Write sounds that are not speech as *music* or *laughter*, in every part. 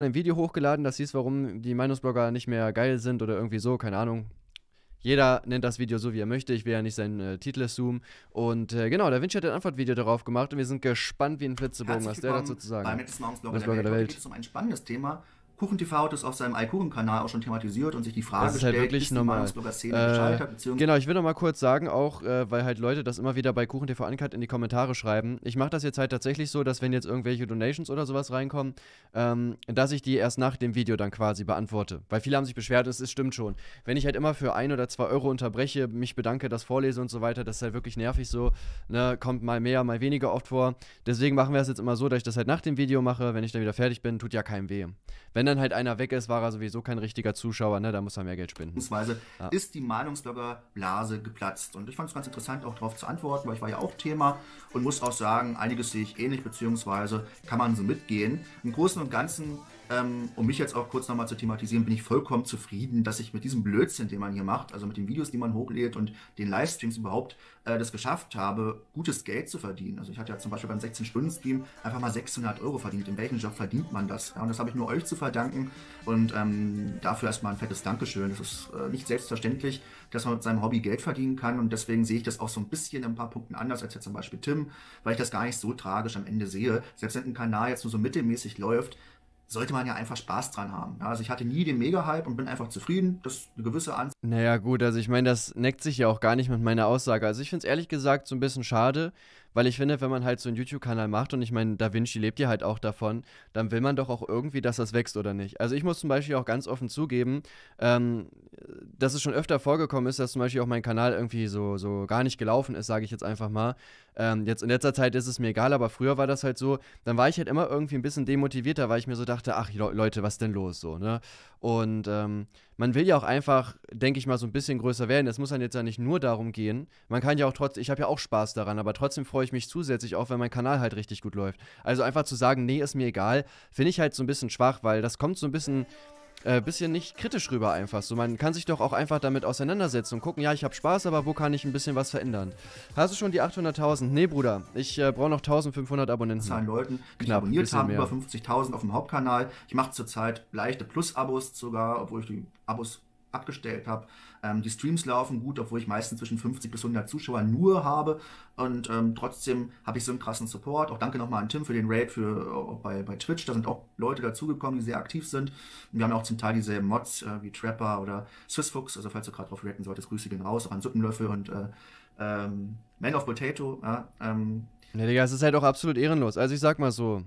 ein Video hochgeladen, das hieß, warum die Meinungsblogger nicht mehr geil sind oder irgendwie so, keine Ahnung. Jeder nennt das Video so, wie er möchte. Ich will ja nicht seinen äh, Titel zoomen. Und äh, genau, da Vinci hat ein Antwortvideo darauf gemacht und wir sind gespannt wie ein Flitzebogen, was der dazu zu sagen hat. Beim Meinungsblogger der, der Welt. Heute geht es um ein spannendes Thema, KuchenTV hat es auf seinem iKuchen-Kanal auch schon thematisiert und sich die Frage das ist halt stellt, wirklich ist normal. die Szene äh, Genau, ich will noch mal kurz sagen, auch äh, weil halt Leute das immer wieder bei KuchenTV Uncut in die Kommentare schreiben. Ich mache das jetzt halt tatsächlich so, dass wenn jetzt irgendwelche Donations oder sowas reinkommen, ähm, dass ich die erst nach dem Video dann quasi beantworte. Weil viele haben sich beschwert, es stimmt schon. Wenn ich halt immer für ein oder zwei Euro unterbreche, mich bedanke, das vorlese und so weiter, das ist halt wirklich nervig so. Ne? Kommt mal mehr, mal weniger oft vor. Deswegen machen wir es jetzt immer so, dass ich das halt nach dem Video mache. Wenn ich dann wieder fertig bin, tut ja keinem weh. Wenn dann halt einer weg ist, war er sowieso kein richtiger Zuschauer, ne? da muss er mehr Geld spenden. Ja. Ist die meinungsblogger geplatzt? Und ich fand es ganz interessant, auch darauf zu antworten, weil ich war ja auch Thema und muss auch sagen, einiges sehe ich ähnlich, beziehungsweise kann man so mitgehen. Im Großen und Ganzen ähm, um mich jetzt auch kurz nochmal zu thematisieren, bin ich vollkommen zufrieden, dass ich mit diesem Blödsinn, den man hier macht, also mit den Videos, die man hochlädt und den Livestreams überhaupt, äh, das geschafft habe, gutes Geld zu verdienen. Also ich hatte ja zum Beispiel beim 16-Stunden-Stream einfach mal 600 Euro verdient. In welchem Job verdient man das? Ja, und das habe ich nur euch zu verdanken und ähm, dafür erstmal ein fettes Dankeschön. Es ist äh, nicht selbstverständlich, dass man mit seinem Hobby Geld verdienen kann und deswegen sehe ich das auch so ein bisschen in ein paar Punkten anders als jetzt zum Beispiel Tim, weil ich das gar nicht so tragisch am Ende sehe. Selbst wenn ein Kanal jetzt nur so mittelmäßig läuft, sollte man ja einfach Spaß dran haben. Also ich hatte nie den Mega-Hype und bin einfach zufrieden, dass eine gewisse Anzahl. Naja, gut, also ich meine, das neckt sich ja auch gar nicht mit meiner Aussage. Also ich finde es ehrlich gesagt so ein bisschen schade, weil ich finde, wenn man halt so einen YouTube-Kanal macht und ich meine, Da Vinci lebt ja halt auch davon, dann will man doch auch irgendwie, dass das wächst oder nicht. Also ich muss zum Beispiel auch ganz offen zugeben, ähm, dass es schon öfter vorgekommen ist, dass zum Beispiel auch mein Kanal irgendwie so, so gar nicht gelaufen ist, sage ich jetzt einfach mal. Ähm, jetzt in letzter Zeit ist es mir egal, aber früher war das halt so, dann war ich halt immer irgendwie ein bisschen demotivierter, weil ich mir so dachte, ach Leute, was denn los so, ne? Und ähm, man will ja auch einfach, denke ich mal, so ein bisschen größer werden. Es muss dann jetzt ja nicht nur darum gehen. Man kann ja auch trotzdem, ich habe ja auch Spaß daran, aber trotzdem freue ich mich zusätzlich auch, wenn mein Kanal halt richtig gut läuft. Also einfach zu sagen, nee, ist mir egal, finde ich halt so ein bisschen schwach, weil das kommt so ein bisschen äh, bisschen nicht kritisch rüber einfach. So, man kann sich doch auch einfach damit auseinandersetzen und gucken, ja, ich habe Spaß, aber wo kann ich ein bisschen was verändern? Hast du schon die 800.000? Nee, Bruder, ich äh, brauche noch 1.500 Abonnenten. Zahlen Leuten, die Knapp, abonniert haben, mehr. über 50.000 auf dem Hauptkanal. Ich mache zurzeit leichte Plus-Abos sogar, obwohl ich die Abos abgestellt habe. Ähm, die Streams laufen gut, obwohl ich meistens zwischen 50 bis 100 Zuschauer nur habe. Und ähm, trotzdem habe ich so einen krassen Support. Auch danke nochmal an Tim für den Raid für, äh, bei, bei Twitch. Da sind auch Leute dazugekommen, die sehr aktiv sind. Und wir haben auch zum Teil dieselben Mods äh, wie Trapper oder Swissfuchs. Also falls du gerade drauf reacten solltest, Grüße gehen raus. Auch an Suppenlöffel und äh, ähm, Man of Potato. Ja, ähm. ja, Digga, es ist halt auch absolut ehrenlos. Also ich sag mal so,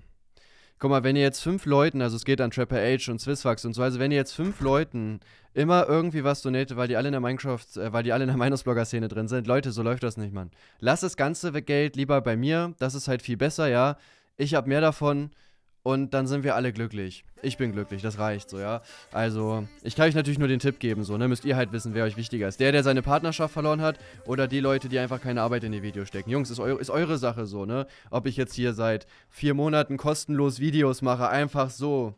guck mal, wenn ihr jetzt fünf Leuten, also es geht an Trapper Age und Swissfax und so, also wenn ihr jetzt fünf Leuten immer irgendwie was donate, weil die alle in der Minecraft, äh, weil die alle in der *laughs* Minus-Blogger-Szene drin sind, Leute, so läuft das nicht, Mann. Lass das ganze Geld lieber bei mir, das ist halt viel besser, ja. Ich hab mehr davon und dann sind wir alle glücklich. Ich bin glücklich, das reicht so, ja. Also, ich kann euch natürlich nur den Tipp geben, so, ne? Müsst ihr halt wissen, wer euch wichtiger ist. Der, der seine Partnerschaft verloren hat oder die Leute, die einfach keine Arbeit in ihr Video stecken. Jungs, ist, eu ist eure Sache so, ne? Ob ich jetzt hier seit vier Monaten kostenlos Videos mache, einfach so.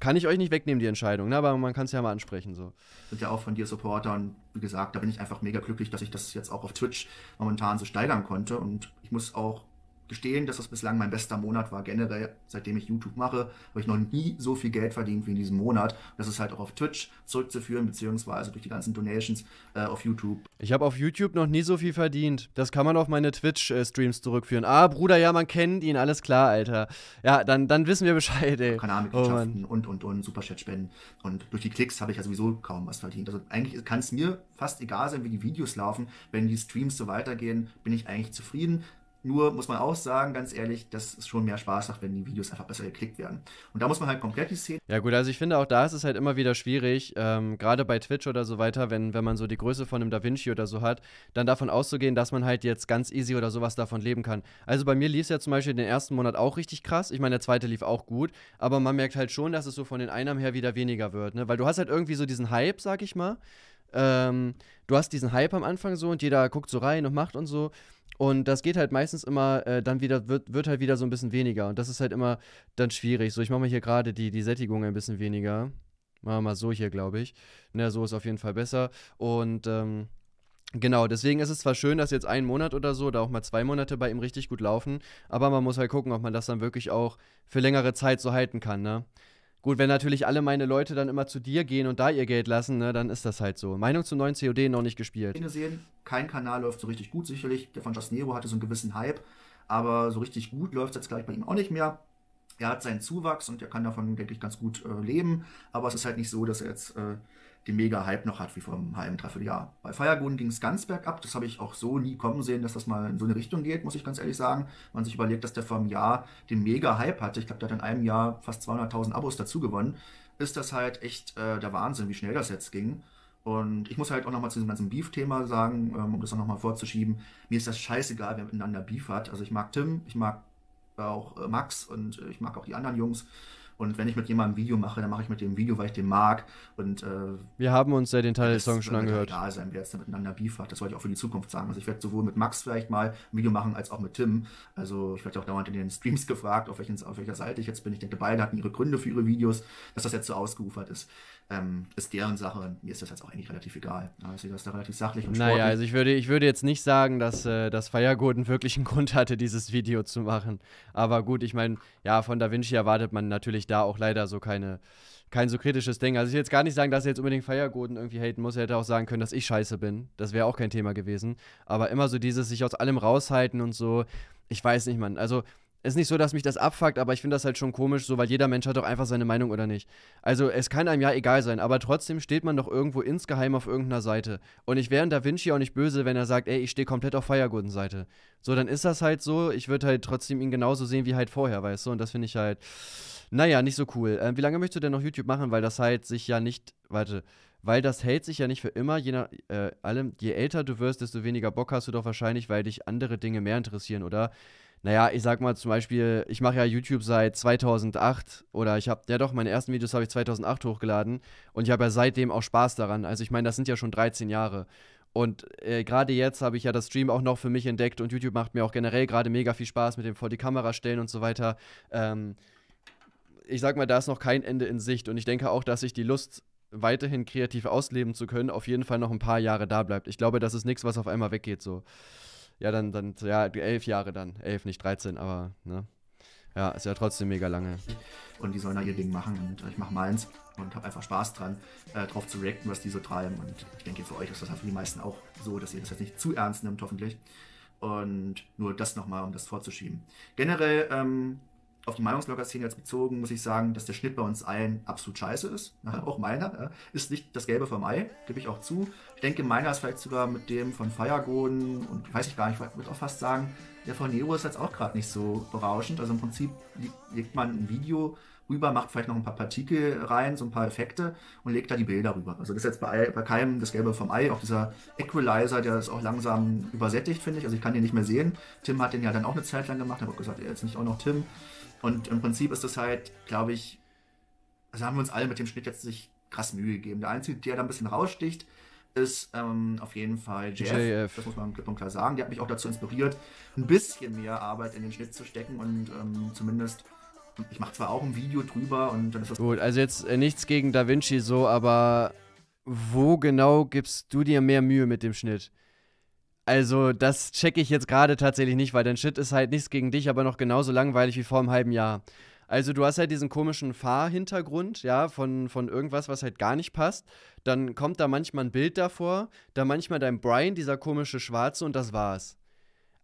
Kann ich euch nicht wegnehmen, die Entscheidung, ne? aber man kann es ja mal ansprechen. So. Sind ja auch von dir Supporter und wie gesagt, da bin ich einfach mega glücklich, dass ich das jetzt auch auf Twitch momentan so steigern konnte. Und ich muss auch gestehen, dass das bislang mein bester Monat war. Generell, seitdem ich YouTube mache, habe ich noch nie so viel Geld verdient wie in diesem Monat. Das ist halt auch auf Twitch zurückzuführen, beziehungsweise durch die ganzen Donations äh, auf YouTube. Ich habe auf YouTube noch nie so viel verdient. Das kann man auf meine Twitch-Streams zurückführen. Ah, Bruder, ja, man kennt ihn, alles klar, Alter. Ja, dann, dann wissen wir Bescheid, ey. Kanalmitgliedschaften oh, und, und, und, Superchat-Spenden. Und durch die Klicks habe ich ja sowieso kaum was verdient. Also eigentlich kann es mir fast egal sein, wie die Videos laufen. Wenn die Streams so weitergehen, bin ich eigentlich zufrieden. Nur muss man auch sagen, ganz ehrlich, dass es schon mehr Spaß macht, wenn die Videos einfach besser geklickt werden. Und da muss man halt komplett die Szene. Ja, gut, also ich finde auch da ist es halt immer wieder schwierig, ähm, gerade bei Twitch oder so weiter, wenn, wenn man so die Größe von einem Da Vinci oder so hat, dann davon auszugehen, dass man halt jetzt ganz easy oder sowas davon leben kann. Also bei mir lief es ja zum Beispiel den ersten Monat auch richtig krass. Ich meine, der zweite lief auch gut, aber man merkt halt schon, dass es so von den Einnahmen her wieder weniger wird, ne? Weil du hast halt irgendwie so diesen Hype, sag ich mal. Ähm, du hast diesen Hype am Anfang so und jeder guckt so rein und macht und so. Und das geht halt meistens immer, äh, dann wieder, wird, wird halt wieder so ein bisschen weniger. Und das ist halt immer dann schwierig. So, ich mache mal hier gerade die, die Sättigung ein bisschen weniger. Machen wir mal so hier, glaube ich. Na, ne, so ist auf jeden Fall besser. Und ähm, Genau, deswegen ist es zwar schön, dass jetzt ein Monat oder so da auch mal zwei Monate bei ihm richtig gut laufen, aber man muss halt gucken, ob man das dann wirklich auch für längere Zeit so halten kann, ne? Gut, wenn natürlich alle meine Leute dann immer zu dir gehen und da ihr Geld lassen, ne, dann ist das halt so. Meinung zum neuen COD noch nicht gespielt. Sehen, kein Kanal läuft so richtig gut, sicherlich. Der von Just Nero hatte so einen gewissen Hype, aber so richtig gut läuft es jetzt gleich bei ihm auch nicht mehr er hat seinen Zuwachs und er kann davon, denke ich, ganz gut äh, leben. Aber es ist halt nicht so, dass er jetzt äh, den Mega-Hype noch hat, wie vor einem halben, Dreivierteljahr. Bei Firegun ging es ganz bergab. Das habe ich auch so nie kommen sehen, dass das mal in so eine Richtung geht, muss ich ganz ehrlich sagen. Man sich überlegt, dass der vor einem Jahr den Mega-Hype hatte. Ich glaube, der hat in einem Jahr fast 200.000 Abos dazu gewonnen. Ist das halt echt äh, der Wahnsinn, wie schnell das jetzt ging. Und ich muss halt auch nochmal zu diesem ganzen Beef-Thema sagen, ähm, um das auch nochmal vorzuschieben. Mir ist das scheißegal, wer miteinander Beef hat. Also ich mag Tim, ich mag auch äh, Max und äh, ich mag auch die anderen Jungs. Und wenn ich mit jemandem ein Video mache, dann mache ich mit dem Video, weil ich den mag. Und äh, wir haben uns ja den Teil des Songs schon angehört. Egal sein, wer jetzt miteinander Beef Das wollte ich auch für die Zukunft sagen. Also ich werde sowohl mit Max vielleicht mal ein Video machen, als auch mit Tim. Also ich werde auch dauernd in den Streams *laughs* gefragt, auf, welchen, auf welcher Seite ich jetzt bin. Ich denke, beide hatten ihre Gründe für ihre Videos, dass das jetzt so ausgeufert ist ähm, ist deren Sache mir ist das jetzt auch eigentlich relativ egal. Ja, ich das da relativ sachlich und sportlich. Naja, also ich würde, ich würde jetzt nicht sagen, dass, äh, dass Feiergurten wirklich einen *laughs* Grund hatte, dieses Video zu machen. Aber gut, ich meine, ja, von Da Vinci erwartet man natürlich da auch leider so keine, kein so kritisches Ding. Also ich will jetzt gar nicht sagen, dass er jetzt unbedingt Feiergoden irgendwie haten muss. Er hätte auch sagen können, dass ich scheiße bin. Das wäre auch kein Thema gewesen. Aber immer so dieses sich aus allem raushalten und so, ich weiß nicht, man. Also ist nicht so, dass mich das abfuckt, aber ich finde das halt schon komisch, so weil jeder Mensch hat doch einfach seine Meinung oder nicht. Also es kann einem ja egal sein, aber trotzdem steht man doch irgendwo insgeheim auf irgendeiner Seite. Und ich wäre Da Vinci auch nicht böse, wenn er sagt, ey, ich stehe komplett auf Feierguten Seite. So, dann ist das halt so. Ich würde halt trotzdem ihn genauso sehen wie halt vorher, weißt du? Und das finde ich halt, naja, nicht so cool. Ähm, wie lange möchtest du denn noch YouTube machen? Weil das halt sich ja nicht, warte, weil das hält sich ja nicht für immer. Je, nach, äh, allem, je älter du wirst, desto weniger Bock hast du doch wahrscheinlich, weil dich andere Dinge mehr interessieren, oder? Naja, ich sag mal zum Beispiel, ich mache ja YouTube seit 2008 oder ich habe, ja doch, meine ersten Videos habe ich 2008 hochgeladen und ich habe ja seitdem auch Spaß daran. Also ich meine, das sind ja schon 13 Jahre. Und äh, gerade jetzt habe ich ja das Stream auch noch für mich entdeckt und YouTube macht mir auch generell gerade mega viel Spaß mit dem vor die Kamera stellen und so weiter. Ähm, ich sag mal, da ist noch kein Ende in Sicht und ich denke auch, dass ich die Lust weiterhin kreativ ausleben zu können, auf jeden Fall noch ein paar Jahre da bleibt. Ich glaube, das ist nichts, was auf einmal weggeht so. Ja, dann, dann, ja, elf Jahre dann. Elf, nicht 13, aber, ne? Ja, ist ja trotzdem mega lange. Und die sollen da ihr Ding machen und ich mache meins und habe einfach Spaß dran, äh, drauf zu reacten, was die so treiben. Und ich denke, für euch ist das halt für die meisten auch so, dass ihr das jetzt nicht zu ernst nimmt, hoffentlich. Und nur das nochmal, um das vorzuschieben. Generell, ähm, auf die Meinungsblogger-Szene jetzt bezogen, muss ich sagen, dass der Schnitt bei uns allen absolut scheiße ist. *laughs* auch meiner. Ja. Ist nicht das Gelbe vom Ei, gebe ich auch zu. Ich denke, meiner ist vielleicht sogar mit dem von Firegoden und weiß ich gar nicht, ich würde auch fast sagen, der von Nero ist jetzt auch gerade nicht so berauschend. Also im Prinzip legt man ein Video rüber, macht vielleicht noch ein paar Partikel rein, so ein paar Effekte und legt da die Bilder rüber. Also das ist jetzt bei, bei keinem das Gelbe vom Ei. Auch dieser Equalizer, der ist auch langsam übersättigt, finde ich. Also ich kann den nicht mehr sehen. Tim hat den ja dann auch eine Zeit lang gemacht, habe gesagt, er ist nicht auch noch Tim. Und im Prinzip ist das halt, glaube ich, also haben wir uns alle mit dem Schnitt jetzt sich krass Mühe gegeben. Der einzige, der da ein bisschen raussticht, ist ähm, auf jeden Fall JF. JF. Das muss man klipp und klar sagen. Der hat mich auch dazu inspiriert, ein bisschen mehr Arbeit in den Schnitt zu stecken und ähm, zumindest. Ich mache zwar auch ein Video drüber und dann ist das. Gut, also jetzt äh, nichts gegen Da Vinci so, aber wo genau gibst du dir mehr Mühe mit dem Schnitt? Also, das checke ich jetzt gerade tatsächlich nicht, weil dein Shit ist halt nichts gegen dich, aber noch genauso langweilig wie vor einem halben Jahr. Also, du hast halt diesen komischen Fahrhintergrund, ja, von, von irgendwas, was halt gar nicht passt. Dann kommt da manchmal ein Bild davor, da manchmal dein Brian, dieser komische Schwarze, und das war's.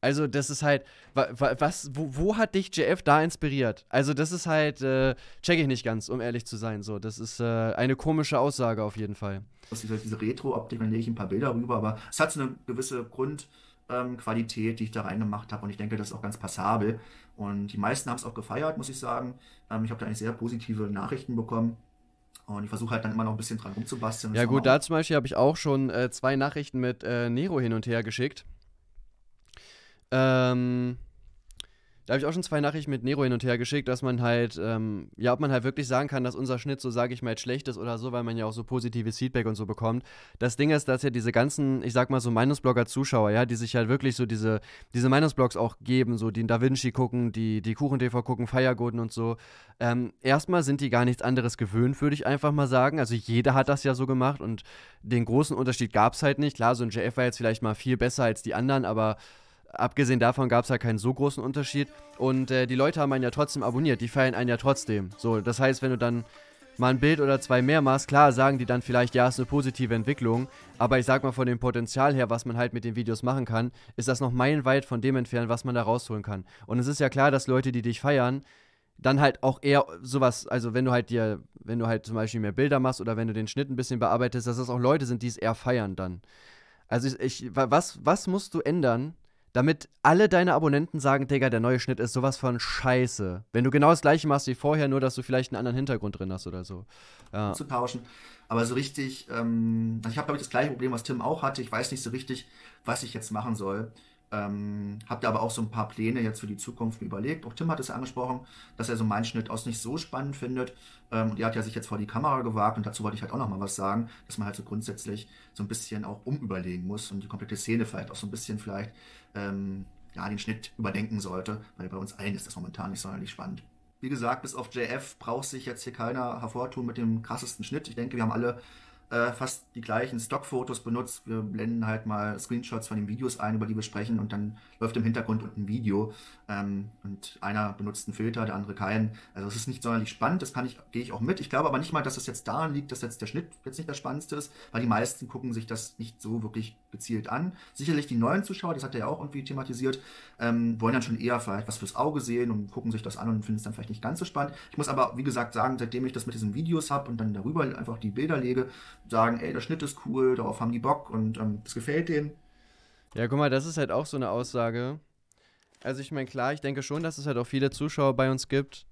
Also, das ist halt, was, wo, wo hat dich JF da inspiriert? Also, das ist halt, äh, check ich nicht ganz, um ehrlich zu sein. So, das ist äh, eine komische Aussage auf jeden Fall. Diese, diese Retro-Optik, dann lege ich ein paar Bilder rüber, aber es hat so eine gewisse Grundqualität, ähm, die ich da reingemacht habe und ich denke, das ist auch ganz passabel. Und die meisten haben es auch gefeiert, muss ich sagen. Ähm, ich habe da eigentlich sehr positive Nachrichten bekommen. Und ich versuche halt dann immer noch ein bisschen dran rumzubasteln. Ja, gut, da zum Beispiel habe ich auch schon äh, zwei Nachrichten mit äh, Nero hin und her geschickt. Ähm, da habe ich auch schon zwei Nachrichten mit Nero hin und her geschickt, dass man halt, ähm, ja, ob man halt wirklich sagen kann, dass unser Schnitt so, sage ich mal, jetzt schlecht ist oder so, weil man ja auch so positives Feedback und so bekommt. Das Ding ist, dass ja diese ganzen, ich sag mal so Meinungsblogger-Zuschauer, ja, die sich halt wirklich so diese, diese Meinungsblogs auch geben, so die in Da Vinci gucken, die, die Kuchen-TV gucken, Feiergoden und so. Ähm, erstmal sind die gar nichts anderes gewöhnt, würde ich einfach mal sagen. Also jeder hat das ja so gemacht und den großen Unterschied gab es halt nicht. Klar, so ein JF war jetzt vielleicht mal viel besser als die anderen, aber abgesehen davon gab es ja halt keinen so großen Unterschied. Und äh, die Leute haben einen ja trotzdem abonniert, die feiern einen ja trotzdem. So, das heißt, wenn du dann mal ein Bild oder zwei mehr machst, klar sagen die dann vielleicht, ja, ist eine positive Entwicklung. Aber ich sag mal, von dem Potenzial her, was man halt mit den Videos machen kann, ist das noch meilenweit von dem entfernt, was man da rausholen kann. Und es ist ja klar, dass Leute, die dich feiern, dann halt auch eher sowas, also wenn du halt dir, wenn du halt zum Beispiel mehr Bilder machst oder wenn du den Schnitt ein bisschen bearbeitest, dass das auch Leute sind, die es eher feiern dann. Also ich, ich was, was musst du ändern, damit alle deine Abonnenten sagen, Digga, der neue Schnitt ist sowas von scheiße. Wenn du genau das gleiche machst wie vorher, nur dass du vielleicht einen anderen Hintergrund drin hast oder so. Ja. Zu tauschen. Aber so richtig, ähm, also ich habe, glaube ich, das gleiche Problem, was Tim auch hatte. Ich weiß nicht so richtig, was ich jetzt machen soll. Ähm, habt ihr aber auch so ein paar Pläne jetzt für die Zukunft überlegt? Auch Tim hat es angesprochen, dass er so meinen Schnitt aus nicht so spannend findet. Ähm, und er hat ja sich jetzt vor die Kamera gewagt und dazu wollte ich halt auch nochmal was sagen, dass man halt so grundsätzlich so ein bisschen auch umüberlegen muss und die komplette Szene vielleicht auch so ein bisschen vielleicht ähm, ja, den Schnitt überdenken sollte, weil bei uns allen ist das momentan nicht sonderlich spannend. Wie gesagt, bis auf JF braucht sich jetzt hier keiner hervortun mit dem krassesten Schnitt. Ich denke, wir haben alle äh, fast die gleichen Stockfotos benutzt. Wir blenden halt mal Screenshots von den Videos ein, über die wir sprechen und dann läuft im Hintergrund unten ein Video ähm, und einer benutzt einen Filter, der andere keinen. Also es ist nicht sonderlich spannend, das kann ich, gehe ich auch mit. Ich glaube aber nicht mal, dass das jetzt daran liegt, dass jetzt der Schnitt jetzt nicht das Spannendste ist, weil die meisten gucken sich das nicht so wirklich gezielt an. Sicherlich die neuen Zuschauer, das hat er ja auch irgendwie thematisiert, ähm, wollen dann schon eher vielleicht was fürs Auge sehen und gucken sich das an und finden es dann vielleicht nicht ganz so spannend. Ich muss aber, wie gesagt, sagen, seitdem ich das mit diesen Videos habe und dann darüber einfach die Bilder lege, sagen, ey, der Schnitt ist cool, darauf haben die Bock und ähm, das gefällt denen. Ja, guck mal, das ist halt auch so eine Aussage. Also ich meine, klar, ich denke schon, dass es halt auch viele Zuschauer bei uns gibt,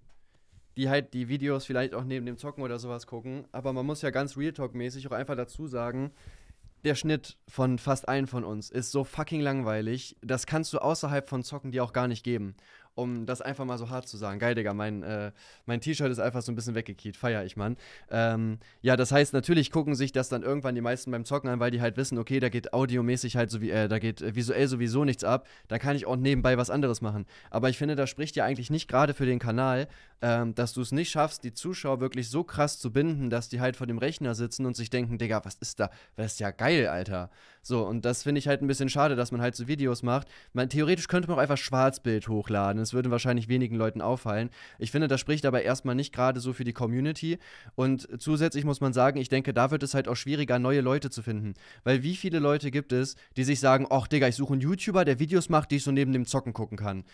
die halt die Videos vielleicht auch neben dem Zocken oder sowas gucken. Aber man muss ja ganz Real Talk-mäßig auch einfach dazu sagen, der Schnitt von fast allen von uns ist so fucking langweilig, das kannst du außerhalb von Zocken dir auch gar nicht geben um das einfach mal so hart zu sagen. Geil, Digga, mein, äh, mein T-Shirt ist einfach so ein bisschen weggekiet. Feier ich, Mann. Ähm, ja, das heißt, natürlich gucken sich das dann irgendwann die meisten beim Zocken an, weil die halt wissen, okay, da geht audiomäßig halt so wie, äh, da geht äh, visuell sowieso nichts ab. Da kann ich auch nebenbei was anderes machen. Aber ich finde, das spricht ja eigentlich nicht gerade für den Kanal, ähm, dass du es nicht schaffst, die Zuschauer wirklich so krass zu binden, dass die halt vor dem Rechner sitzen und sich denken, Digga, was ist da? Das ist ja geil, Alter. So, und das finde ich halt ein bisschen schade, dass man halt so Videos macht. Man, theoretisch könnte man auch einfach Schwarzbild hochladen es würde wahrscheinlich wenigen Leuten auffallen. Ich finde, das spricht aber erstmal nicht gerade so für die Community. Und zusätzlich muss man sagen, ich denke, da wird es halt auch schwieriger, neue Leute zu finden. Weil wie viele Leute gibt es, die sich sagen, ach Digga, ich suche einen YouTuber, der Videos macht, die ich so neben dem Zocken gucken kann.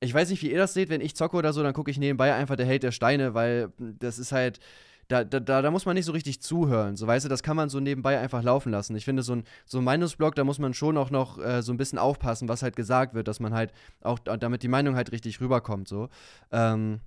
Ich weiß nicht, wie ihr das seht, wenn ich zocke oder so, dann gucke ich nebenbei einfach der Held der Steine, weil das ist halt da, da, da, muss man nicht so richtig zuhören. So, weißt du, das kann man so nebenbei einfach laufen lassen. Ich finde, so ein, so ein Meinungsblog, da muss man schon auch noch äh, so ein bisschen aufpassen, was halt gesagt wird, dass man halt auch, damit die Meinung halt richtig rüberkommt. So. Ähm,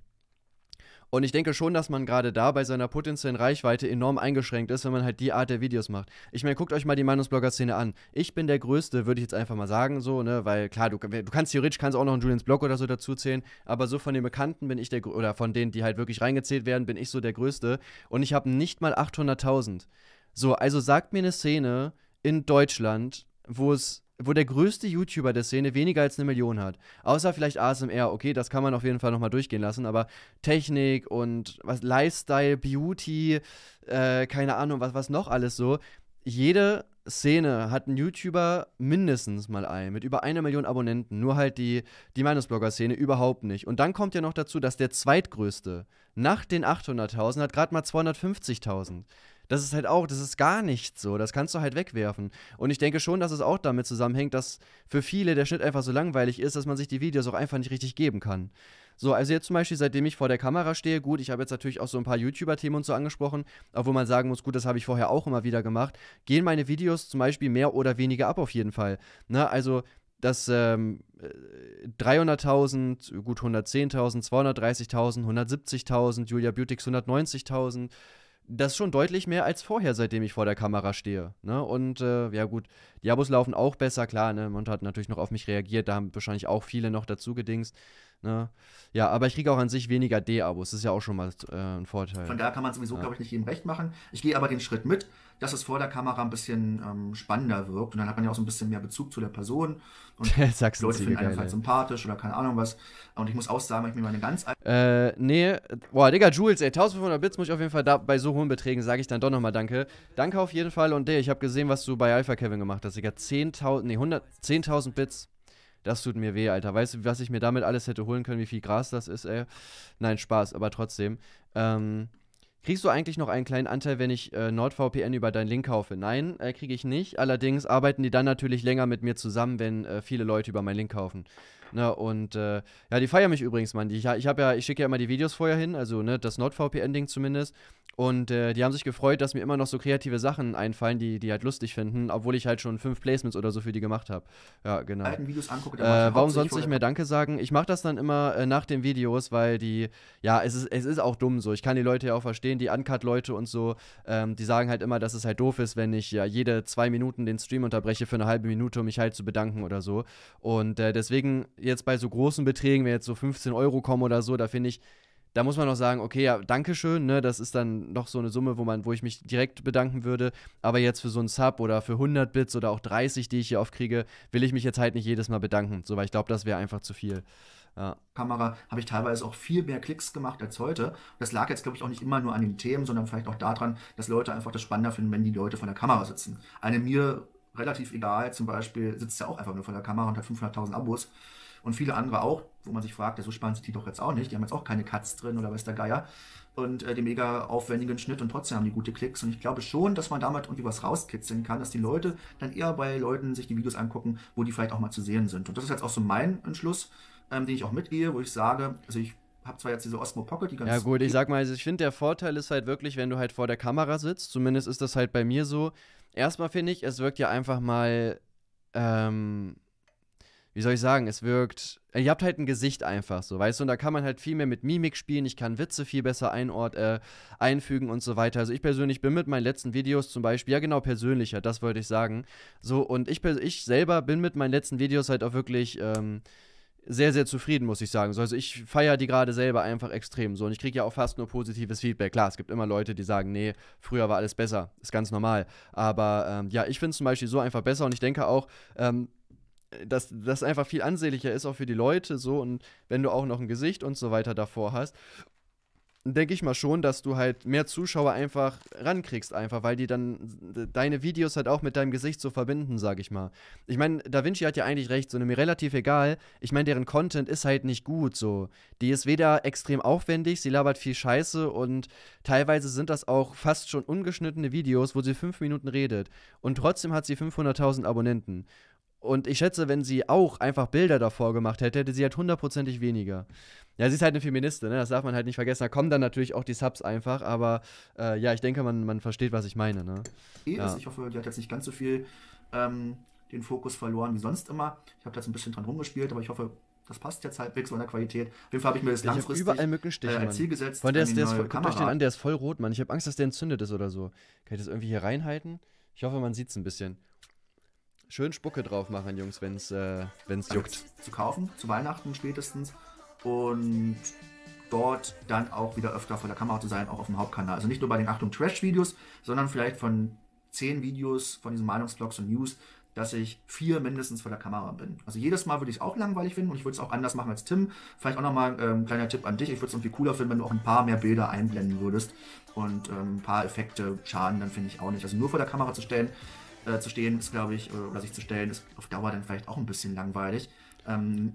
und ich denke schon, dass man gerade da bei seiner potenziellen Reichweite enorm eingeschränkt ist, wenn man halt die Art der Videos macht. Ich meine, guckt euch mal die Meinungsblogger-Szene an. Ich bin der Größte, würde ich jetzt einfach mal sagen, so, ne, weil klar, du, du kannst theoretisch kannst auch noch einen Julians Blog oder so dazu zählen, aber so von den Bekannten bin ich der, oder von denen, die halt wirklich reingezählt werden, bin ich so der Größte. Und ich habe nicht mal 800.000. So, also sagt mir eine Szene in Deutschland, wo es wo der größte YouTuber der Szene weniger als eine Million hat. Außer vielleicht ASMR, okay, das kann man auf jeden Fall nochmal durchgehen lassen, aber Technik und was, Lifestyle, Beauty, äh, keine Ahnung, was, was noch alles so. Jede Szene hat ein YouTuber mindestens mal ein, mit über einer Million Abonnenten, nur halt die, die Meinungsblogger-Szene überhaupt nicht. Und dann kommt ja noch dazu, dass der zweitgrößte nach den 800.000 hat gerade mal 250.000. Das ist halt auch, das ist gar nicht so. Das kannst du halt wegwerfen. Und ich denke schon, dass es auch damit zusammenhängt, dass für viele der Schnitt einfach so langweilig ist, dass man sich die Videos auch einfach nicht richtig geben kann. So, also jetzt zum Beispiel, seitdem ich vor der Kamera stehe, gut, ich habe jetzt natürlich auch so ein paar YouTuber-Themen und so angesprochen, obwohl man sagen muss, gut, das habe ich vorher auch immer wieder gemacht, gehen meine Videos zum Beispiel mehr oder weniger ab auf jeden Fall. Ne? Also, dass ähm, 300.000, äh, gut 110.000, 230.000, 170.000, Julia Beautix 190.000, das ist schon deutlich mehr als vorher, seitdem ich vor der Kamera stehe. Ne? Und äh, ja gut, die Abos laufen auch besser, klar, ne? Monte hat natürlich noch auf mich reagiert, da haben wahrscheinlich auch viele noch dazu gedingst. Ne? Ja, aber ich kriege auch an sich weniger D-Abos. Das ist ja auch schon mal äh, ein Vorteil. Von daher kann man sowieso, ja. glaube ich, nicht jedem recht machen. Ich gehe aber den Schritt mit, dass es vor der Kamera ein bisschen ähm, spannender wirkt. Und dann hat man ja auch so ein bisschen mehr Bezug zu der Person. Und *laughs* Sagst Leute finden einen halt sympathisch oder keine Ahnung was. Und ich muss auch sagen, ich mir meine eine ganz Äh, nee. Boah, Digga, Jules, ey, 1500 Bits muss ich auf jeden Fall da, bei so hohen Beträgen, sage ich dann doch nochmal Danke. Danke auf jeden Fall. Und ey, ich habe gesehen, was du bei Alpha Kevin gemacht hast. Digga, 10.000, nee, 10.000 Bits. Das tut mir weh, Alter. Weißt du, was ich mir damit alles hätte holen können, wie viel Gras das ist, ey? Nein, Spaß, aber trotzdem. Ähm, kriegst du eigentlich noch einen kleinen Anteil, wenn ich äh, NordVPN über deinen Link kaufe? Nein, äh, kriege ich nicht. Allerdings arbeiten die dann natürlich länger mit mir zusammen, wenn äh, viele Leute über meinen Link kaufen. Ne, und äh, ja, die feiern mich übrigens, Mann. Ich, ich ja, ich schicke ja immer die Videos vorher hin, also ne, das NordVPN-Ding zumindest. Und äh, die haben sich gefreut, dass mir immer noch so kreative Sachen einfallen, die die halt lustig finden, obwohl ich halt schon fünf Placements oder so für die gemacht habe. Ja, genau. Alten Videos angucken. Äh, warum sonst nicht mehr Danke sagen? Ich mache das dann immer äh, nach den Videos, weil die, ja, es ist, es ist auch dumm so. Ich kann die Leute ja auch verstehen, die Uncut-Leute und so, ähm, die sagen halt immer, dass es halt doof ist, wenn ich ja jede zwei Minuten den Stream unterbreche für eine halbe Minute, um mich halt zu bedanken oder so. Und äh, deswegen jetzt bei so großen Beträgen, wenn jetzt so 15 Euro kommen oder so, da finde ich, da muss man noch sagen, okay, ja, Dankeschön, ne, das ist dann noch so eine Summe, wo man, wo ich mich direkt bedanken würde. Aber jetzt für so einen Sub oder für 100 Bits oder auch 30, die ich hier aufkriege, will ich mich jetzt halt nicht jedes Mal bedanken, so, weil ich glaube, das wäre einfach zu viel. Ja. Kamera habe ich teilweise auch viel mehr Klicks gemacht als heute. Das lag jetzt, glaube ich, auch nicht immer nur an den Themen, sondern vielleicht auch daran, dass Leute einfach das spannender finden, wenn die Leute vor der Kamera sitzen. Eine mir relativ egal, zum Beispiel sitzt ja auch einfach nur vor der Kamera und hat 500.000 Abos und viele andere auch, wo man sich fragt, so spannend sind die doch jetzt auch nicht. Die haben jetzt auch keine Cuts drin oder weiß der Geier und äh, den mega aufwendigen Schnitt und trotzdem haben die gute Klicks. Und ich glaube schon, dass man damit irgendwie was rauskitzeln kann, dass die Leute dann eher bei Leuten sich die Videos angucken, wo die vielleicht auch mal zu sehen sind. Und das ist jetzt auch so mein Entschluss, ähm, den ich auch mitgehe, wo ich sage, also ich habe zwar jetzt diese Osmo Pocket, die ganz. Ja, gut, ich sag mal, also ich finde, der Vorteil ist halt wirklich, wenn du halt vor der Kamera sitzt, zumindest ist das halt bei mir so. Erstmal finde ich, es wirkt ja einfach mal. Ähm wie soll ich sagen, es wirkt, ihr habt halt ein Gesicht einfach so, weißt du, und da kann man halt viel mehr mit Mimik spielen, ich kann Witze viel besser einort, äh, einfügen und so weiter. Also ich persönlich bin mit meinen letzten Videos zum Beispiel, ja genau, persönlicher, das wollte ich sagen, so, und ich, ich selber bin mit meinen letzten Videos halt auch wirklich, ähm, sehr, sehr zufrieden, muss ich sagen. Also ich feiere die gerade selber einfach extrem so. Und ich kriege ja auch fast nur positives Feedback. Klar, es gibt immer Leute, die sagen, nee, früher war alles besser. Ist ganz normal. Aber ähm, ja, ich finde es zum Beispiel so einfach besser und ich denke auch, ähm, dass das einfach viel ansehnlicher ist, auch für die Leute so. Und wenn du auch noch ein Gesicht und so weiter davor hast, denke ich mal schon, dass du halt mehr Zuschauer einfach rankriegst, einfach, weil die dann deine Videos halt auch mit deinem Gesicht so verbinden, sag ich mal. Ich meine, Da Vinci hat ja eigentlich recht, so ne, mir relativ egal. Ich meine, deren Content ist halt nicht gut, so. Die ist weder extrem aufwendig, sie labert viel Scheiße und teilweise sind das auch fast schon ungeschnittene Videos, wo sie fünf Minuten redet. Und trotzdem hat sie 500.000 Abonnenten. Und ich schätze, wenn sie auch einfach Bilder davor gemacht hätte, hätte sie halt hundertprozentig weniger. Ja, sie ist halt eine Feministin, ne? das darf man halt nicht vergessen. Da kommen dann natürlich auch die Subs einfach, aber äh, ja, ich denke, man, man versteht, was ich meine. Ne? Eh, ja. Also ich hoffe, die hat jetzt nicht ganz so viel ähm, den Fokus verloren wie sonst immer. Ich habe da jetzt ein bisschen dran rumgespielt, aber ich hoffe, das passt jetzt halbwegs von der Qualität. Auf jeden Fall habe ich mir das ich langfristig überall Mückenstich, äh, als Ziel gesetzt. Von der ist, der ist voll, guckt euch den an, der ist voll rot, Mann. Ich habe Angst, dass der entzündet ist oder so. Kann ich das irgendwie hier reinhalten? Ich hoffe, man sieht es ein bisschen. Schön Spucke drauf machen, Jungs, wenn's, äh, wenn's also juckt. Zu kaufen, zu Weihnachten spätestens. Und dort dann auch wieder öfter vor der Kamera zu sein, auch auf dem Hauptkanal. Also nicht nur bei den Achtung Trash-Videos, sondern vielleicht von zehn Videos von diesen Meinungsblogs und News, dass ich vier mindestens vor der Kamera bin. Also jedes Mal würde ich es auch langweilig finden und ich würde es auch anders machen als Tim. Vielleicht auch nochmal ein ähm, kleiner Tipp an dich. Ich würde es irgendwie cooler finden, wenn du auch ein paar mehr Bilder einblenden würdest und ähm, ein paar Effekte schaden, dann finde ich auch nicht. Also nur vor der Kamera zu stellen, äh, zu stehen, ist, glaube ich, äh, oder sich zu stellen, ist auf Dauer dann vielleicht auch ein bisschen langweilig. Ähm,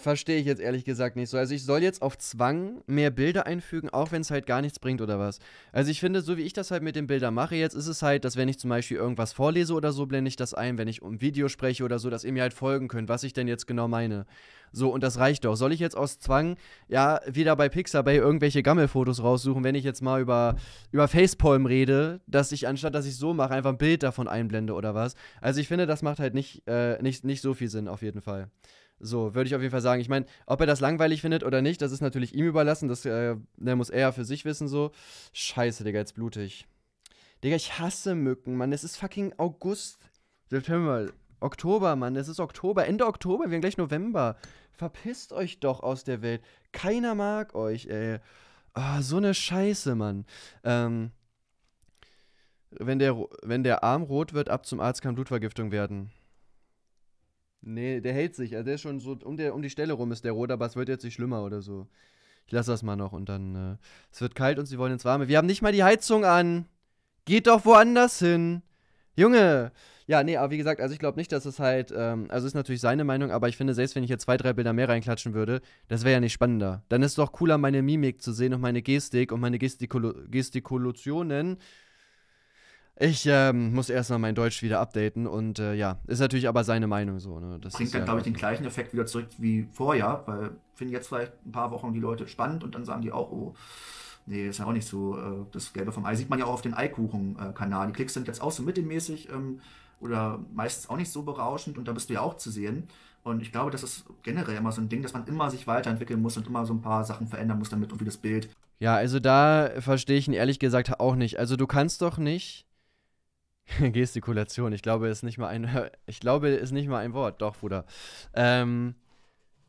Verstehe ich jetzt ehrlich gesagt nicht so. Also ich soll jetzt auf Zwang mehr Bilder einfügen, auch wenn es halt gar nichts bringt oder was. Also ich finde, so wie ich das halt mit den Bildern mache, jetzt ist es halt, dass wenn ich zum Beispiel irgendwas vorlese oder so, blende ich das ein, wenn ich um Video spreche oder so, dass ihr mir halt folgen könnt, was ich denn jetzt genau meine. So, und das reicht doch. Soll ich jetzt aus Zwang, ja, wieder bei Pixabay irgendwelche Gammelfotos raussuchen, wenn ich jetzt mal über, über Facepalm rede, dass ich, anstatt dass ich so mache, einfach ein Bild davon einblende oder was? Also ich finde, das macht halt nicht, äh, nicht, nicht so viel Sinn auf jeden Fall. So, würde ich auf jeden Fall sagen. Ich meine, ob er das langweilig findet oder nicht, das ist natürlich ihm überlassen. Das äh, muss er ja für sich wissen, so. Scheiße, Digga, jetzt blutig. Digga, ich hasse Mücken, Mann. Es ist fucking August. September. Oktober, Mann, es ist Oktober, Ende Oktober, wir haben gleich November. Verpisst euch doch aus der Welt. Keiner mag euch, ey. Oh, so eine Scheiße, Mann. Ähm, wenn, der, wenn der Arm rot wird, ab zum Arzt kann Blutvergiftung werden. Nee, der hält sich. Also der ist schon so um, der, um die Stelle rum ist der rot, aber es wird jetzt nicht schlimmer oder so. Ich lasse das mal noch und dann. Äh, es wird kalt und sie wollen ins Warme. Wir haben nicht mal die Heizung an. Geht doch woanders hin. Junge. Ja, nee, aber wie gesagt, also ich glaube nicht, dass es halt, ähm, also ist natürlich seine Meinung, aber ich finde, selbst wenn ich jetzt zwei, drei Bilder mehr reinklatschen würde, das wäre ja nicht spannender. Dann ist es doch cooler, meine Mimik zu sehen und meine Gestik und meine Gestikul Gestikulationen. Ich ähm, muss erstmal mein Deutsch wieder updaten und äh, ja, ist natürlich aber seine Meinung so. Ne? Das Bringt dann, ja, glaube ich, den gleichen Effekt wieder zurück wie vorher, weil finden jetzt vielleicht ein paar Wochen die Leute spannend und dann sagen die auch, oh, nee, ist ja auch nicht so äh, das Gelbe vom Ei. Sieht man ja auch auf den Eikuchen-Kanal. Äh, die Klicks sind jetzt auch so mittelmäßig. Ähm, oder meistens auch nicht so berauschend und da bist du ja auch zu sehen. Und ich glaube, das ist generell immer so ein Ding, dass man immer sich weiterentwickeln muss und immer so ein paar Sachen verändern muss, damit irgendwie das Bild. Ja, also da verstehe ich ihn ehrlich gesagt auch nicht. Also du kannst doch nicht. *laughs* Gestikulation, ich glaube, ist nicht mal ein. *laughs* Ich glaube, ist nicht mal ein Wort. Doch, Bruder. Ähm,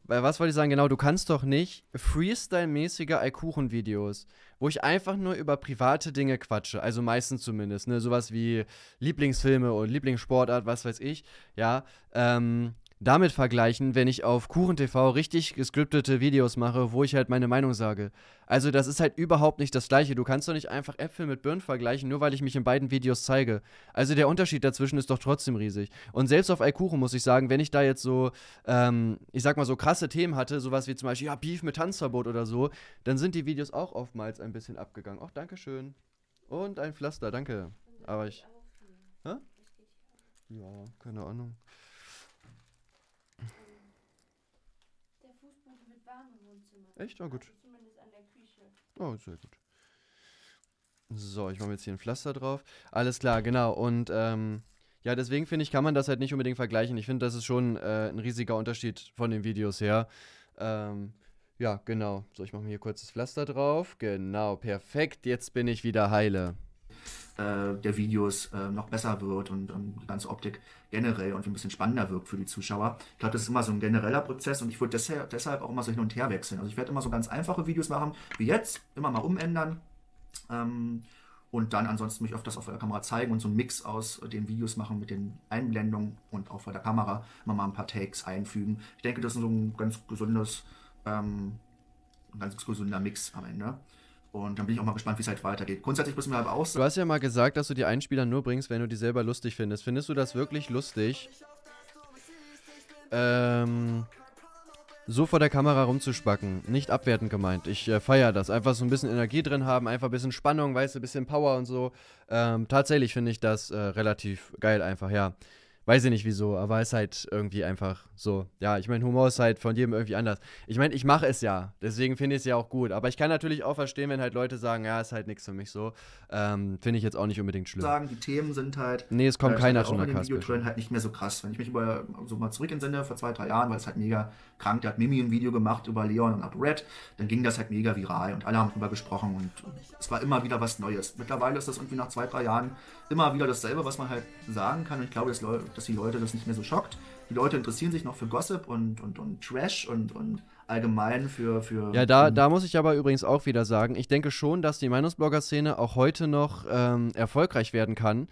weil was wollte ich sagen? Genau, du kannst doch nicht Freestyle-mäßige Alkuchen-Videos, wo ich einfach nur über private Dinge quatsche, also meistens zumindest, ne, sowas wie Lieblingsfilme und Lieblingssportart, was weiß ich, ja, ähm, damit vergleichen, wenn ich auf KuchenTV richtig gescriptete Videos mache, wo ich halt meine Meinung sage. Also das ist halt überhaupt nicht das gleiche. Du kannst doch nicht einfach Äpfel mit Birnen vergleichen, nur weil ich mich in beiden Videos zeige. Also der Unterschied dazwischen ist doch trotzdem riesig. Und selbst auf Eikuchen muss ich sagen, wenn ich da jetzt so, ähm, ich sag mal so krasse Themen hatte, sowas wie zum Beispiel, ja, Beef mit Tanzverbot oder so, dann sind die Videos auch oftmals ein bisschen abgegangen. Och, danke schön. Und ein Pflaster, danke. Aber ich... Hä? Ja, keine Ahnung. Echt? Ah, oh, gut. Zumindest an der Küche. Oh, sehr gut. So, ich mache jetzt hier ein Pflaster drauf. Alles klar, genau. Und ähm, ja, deswegen finde ich, kann man das halt nicht unbedingt vergleichen. Ich finde, das ist schon äh, ein riesiger Unterschied von den Videos her. Ähm, ja, genau. So, ich mache mir hier kurz das Pflaster drauf. Genau, perfekt. Jetzt bin ich wieder heile äh, der Videos äh, noch besser wird und ähm, die ganze Optik generell und ein bisschen spannender wirkt für die Zuschauer. Ich glaube, das ist immer so ein genereller Prozess und ich würde deshalb, deshalb auch immer so hin und her wechseln. Also ich werde immer so ganz einfache Videos machen, wie jetzt, immer mal umändern. Ähm, und dann ansonsten mich öfters auf der Kamera zeigen und so einen Mix aus den Videos machen mit den Einblendungen und auch vor der Kamera immer mal ein paar Takes einfügen. Ich denke, das ist so ein ganz gesundes, ähm, ein ganz gesunder Mix am Ende. Und dann bin ich auch mal gespannt, wie es halt weitergeht. Grundsätzlich müssen wir aber auch Du hast ja mal gesagt, dass du die Einspieler nur bringst, wenn du die selber lustig findest. Findest du das wirklich lustig? Ähm, so vor der Kamera rumzuspacken. Nicht abwertend gemeint. Ich äh, feiere das. Einfach so ein bisschen Energie drin haben, einfach ein bisschen Spannung, weißt du, ein bisschen Power und so. Ähm, tatsächlich finde ich das äh, relativ geil einfach, ja. Weiß ich nicht wieso, aber es ist halt irgendwie einfach so. Ja, ich meine, Humor ist halt von jedem irgendwie anders. Ich meine, ich mache es ja, deswegen finde ich es ja auch gut. Aber ich kann natürlich auch verstehen, wenn halt Leute sagen, ja, ist halt nichts für mich so. Ähm, finde ich jetzt auch nicht unbedingt schlimm. Sagen, die Themen sind halt. Nee, es kommt äh, keiner halt schon nach Videotrend halt nicht mehr so krass. Wenn ich mich über so mal zurück entsinne, vor zwei, drei Jahren, weil es halt mega krank, da hat Mimi ein Video gemacht über Leon und Red, dann ging das halt mega viral und alle haben drüber gesprochen und es war immer wieder was Neues. Mittlerweile ist das irgendwie nach zwei, drei Jahren immer wieder dasselbe, was man halt sagen kann. Und ich glaube, dass, Leu dass die Leute das nicht mehr so schockt. Die Leute interessieren sich noch für Gossip und, und, und Trash und, und allgemein für, für. Ja, da, da muss ich aber übrigens auch wieder sagen, ich denke schon, dass die Meinungsblogger-Szene auch heute noch ähm, erfolgreich werden kann.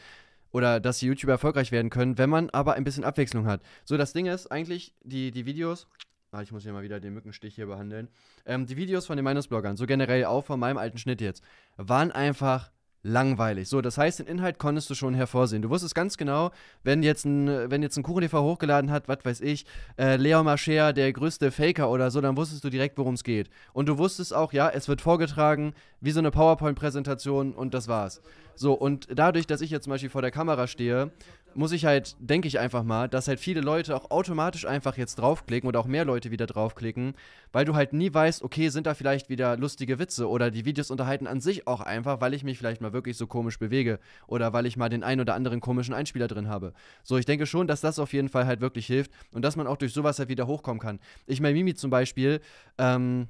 Oder dass die YouTuber erfolgreich werden können, wenn man aber ein bisschen Abwechslung hat. So, das Ding ist eigentlich, die, die Videos. Ah, ich muss hier mal wieder den Mückenstich hier behandeln. Ähm, die Videos von den Meinungsbloggern, so generell auch von meinem alten Schnitt jetzt, waren einfach langweilig. So, das heißt, den Inhalt konntest du schon hervorsehen. Du wusstest ganz genau, wenn jetzt ein, wenn jetzt ein KuchenTV hochgeladen hat, was weiß ich, äh, Leo Mascher, der größte Faker oder so, dann wusstest du direkt, worum es geht. Und du wusstest auch, ja, es wird vorgetragen, wie so eine PowerPoint-Präsentation und das war's. So, und dadurch, dass ich jetzt zum Beispiel vor der Kamera stehe, muss ich halt, denke ich einfach mal, dass halt viele Leute auch automatisch einfach jetzt draufklicken oder auch mehr Leute wieder draufklicken, weil du halt nie weißt, okay, sind da vielleicht wieder lustige Witze oder die Videos unterhalten an sich auch einfach, weil ich mich vielleicht mal wirklich so komisch bewege oder weil ich mal den einen oder anderen komischen Einspieler drin habe. So, ich denke schon, dass das auf jeden Fall halt wirklich hilft und dass man auch durch sowas halt wieder hochkommen kann. Ich meine, Mimi zum Beispiel, ähm,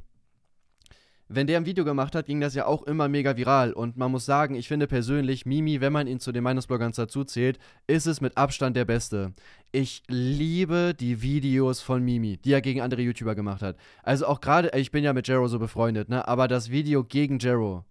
wenn der ein Video gemacht hat, ging das ja auch immer mega viral. Und man muss sagen, ich finde persönlich, Mimi, wenn man ihn zu den Meinungsbloggern dazu zählt, ist es mit Abstand der Beste. Ich liebe die Videos von Mimi, die er gegen andere YouTuber gemacht hat. Also auch gerade, ich bin ja mit Jero so befreundet, ne? Aber das Video gegen Jero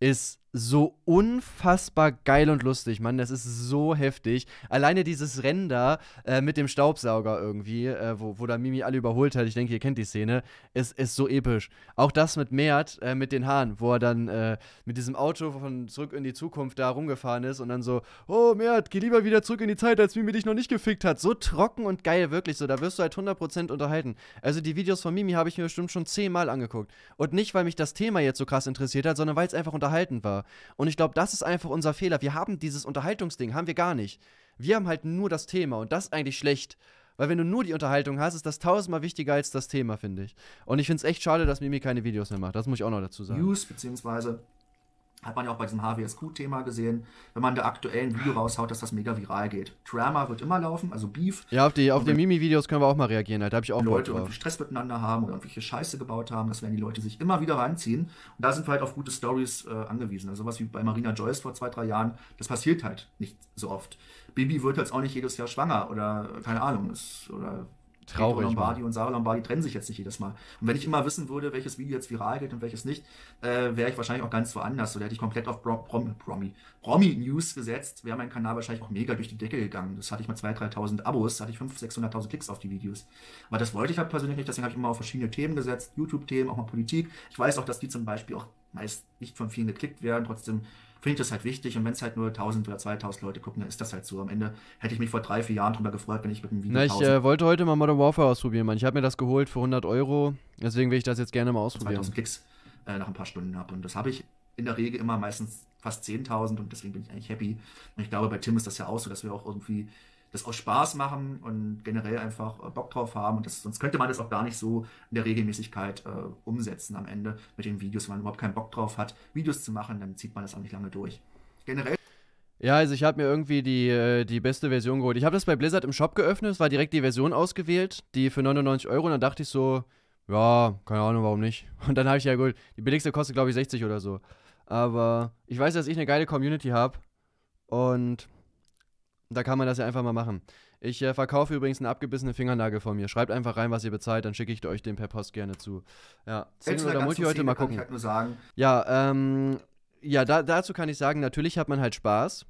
ist so unfassbar geil und lustig, Mann. Das ist so heftig. Alleine dieses Rennen da äh, mit dem Staubsauger irgendwie, äh, wo, wo da Mimi alle überholt hat, ich denke, ihr kennt die Szene, ist, ist so episch. Auch das mit Mert, äh, mit den Haaren, wo er dann äh, mit diesem Auto von zurück in die Zukunft da rumgefahren ist und dann so, oh Mert, geh lieber wieder zurück in die Zeit, als Mimi dich noch nicht gefickt hat. So trocken und geil, wirklich so. Da wirst du halt 100% unterhalten. Also die Videos von Mimi habe ich mir bestimmt schon zehnmal angeguckt. Und nicht, weil mich das Thema jetzt so krass interessiert hat, sondern weil es einfach unterhalten war. Und ich glaube, das ist einfach unser Fehler. Wir haben dieses Unterhaltungsding, haben wir gar nicht. Wir haben halt nur das Thema und das ist eigentlich schlecht. Weil wenn du nur die Unterhaltung hast, ist das tausendmal wichtiger als das Thema, finde ich. Und ich finde es echt schade, dass Mimi keine Videos mehr macht. Das muss ich auch noch dazu sagen. News, beziehungsweise hat man ja auch bei diesem HWSQ-Thema gesehen, wenn man da aktuell ein Video raushaut, dass das mega viral geht. Drama wird immer laufen, also Beef. Ja, auf die, auf die Mimi-Videos können wir auch mal reagieren, halt. da habe ich auch Leute irgendwie Stress miteinander haben oder irgendwelche Scheiße gebaut haben, das werden die Leute sich immer wieder reinziehen. Und da sind wir halt auf gute Stories äh, angewiesen. Also sowas wie bei Marina Joyce vor zwei, drei Jahren, das passiert halt nicht so oft. Baby wird jetzt auch nicht jedes Jahr schwanger oder keine Ahnung, ist, oder Traurig, Pietro Lombardi war. und Sarah Lombardi trennen sich jetzt nicht jedes Mal. Und wenn ich immer wissen würde, welches Video jetzt viral geht und welches nicht, äh, wäre ich wahrscheinlich auch ganz woanders. So, da hätte ich komplett auf Promi, Brom Bromi, News gesetzt, wäre mein Kanal wahrscheinlich auch mega durch die Decke gegangen. Das hatte ich mal 2.000, 3.000 Abos, da hatte ich 500.000, 600.000 Klicks auf die Videos. Aber das wollte ich halt persönlich nicht, deswegen habe ich immer auf verschiedene Themen gesetzt, YouTube-Themen, auch mal Politik. Ich weiß auch, dass die zum Beispiel auch meist nicht von vielen geklickt werden, trotzdem finde ich das halt wichtig. Und wenn es halt nur 1000 oder 2000 Leute gucken, dann ist das halt so. Am Ende hätte ich mich vor drei, vier Jahren drüber gefreut, wenn ich mit dem Video. Na, ich äh, wollte heute mal Modern Warfare ausprobieren, Mann. Ich habe mir das geholt für 100 Euro. Deswegen will ich das jetzt gerne mal ausprobieren. 2000 Klicks äh, nach ein paar Stunden habe. Und das habe ich in der Regel immer meistens fast 10.000 und deswegen bin ich eigentlich happy. Und ich glaube, bei Tim ist das ja auch so, dass wir auch irgendwie das aus Spaß machen und generell einfach äh, Bock drauf haben. Und das, sonst könnte man das auch gar nicht so in der Regelmäßigkeit äh, umsetzen am Ende mit den Videos. Wenn man überhaupt keinen Bock drauf hat, Videos zu machen, dann zieht man das auch nicht lange durch. Generell ja, also ich habe mir irgendwie die, äh, die beste Version geholt. Ich habe das bei Blizzard im Shop geöffnet, es war direkt die Version ausgewählt, die für 99 Euro. Und dann dachte ich so, ja, keine Ahnung, warum nicht. *laughs* Und dann habe ich ja gut, die billigste kostet glaube ich 60 oder so. Aber ich weiß, dass ich eine geile Community habe und da kann man das ja einfach mal machen. Ich äh, verkaufe übrigens einen abgebissenen Fingernagel von mir. Schreibt einfach rein, was ihr bezahlt, dann schicke ich euch den per Post gerne zu. Ja, Single oder Multi heute mal gucken. Halt ja, ähm, ja da, dazu kann ich sagen, natürlich hat man halt Spaß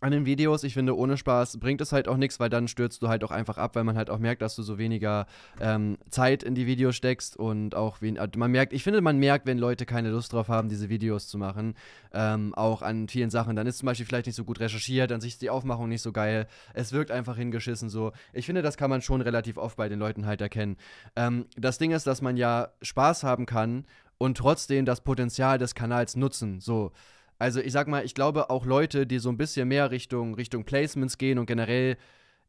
an den Videos, ich finde, ohne Spaß bringt es halt auch nichts, weil dann stürzt du halt auch einfach ab, weil man halt auch merkt, dass du so weniger ähm, Zeit in die Videos steckst und auch wen, äh, man merkt, ich finde, man merkt, wenn Leute keine Lust drauf haben, diese Videos zu machen, ähm, auch an vielen Sachen. Dann ist zum Beispiel vielleicht nicht so gut recherchiert, dann ist die Aufmachung nicht so geil, es wirkt einfach hingeschissen so. Ich finde, das kann man schon relativ oft bei den Leuten halt erkennen. Ähm, das Ding ist, dass man ja Spaß haben kann und trotzdem das Potenzial des Kanals nutzen, so. Also ich sag mal, ich glaube auch Leute, die so ein bisschen mehr Richtung, Richtung Placements gehen und generell